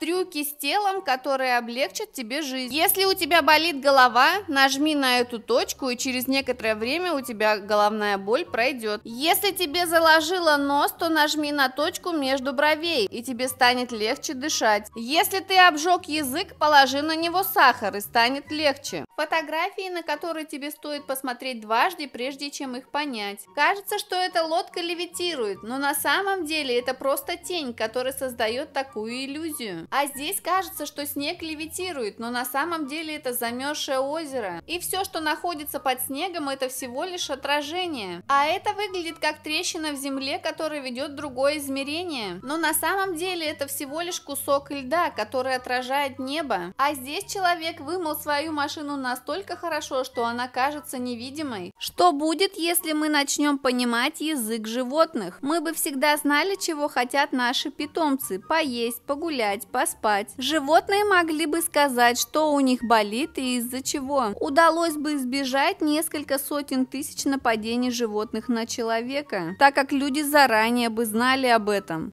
трюки с телом, которые облегчат тебе жизнь. Если у тебя болит голова, нажми на эту точку, и через некоторое время у тебя головная боль пройдет. Если тебе заложило нос, то нажми на точку между бровей, и тебе станет легче дышать. Если ты обжег язык, положи на него сахар, и станет легче. Фотографии, на которые тебе стоит посмотреть дважды, прежде чем их понять. Кажется, что эта лодка левитирует, но на самом деле это просто тень, которая создает такую иллюзию. А здесь кажется, что снег левитирует, но на самом деле это замерзшее озеро. И все, что находится под снегом, это всего лишь отражение. А это выглядит как трещина в земле, которая ведет другое измерение. Но на самом деле это всего лишь кусок льда, который отражает небо. А здесь человек вымыл свою машину настолько хорошо, что она кажется невидимой. Что будет, если мы начнем понимать язык животных? Мы бы всегда знали, чего хотят наши питомцы. Поесть, погулять, поспать. Животные могли бы сказать, что у них болит и из-за чего. Удалось бы избежать несколько сотен тысяч нападений животных на человека, так как люди заранее бы знали об этом.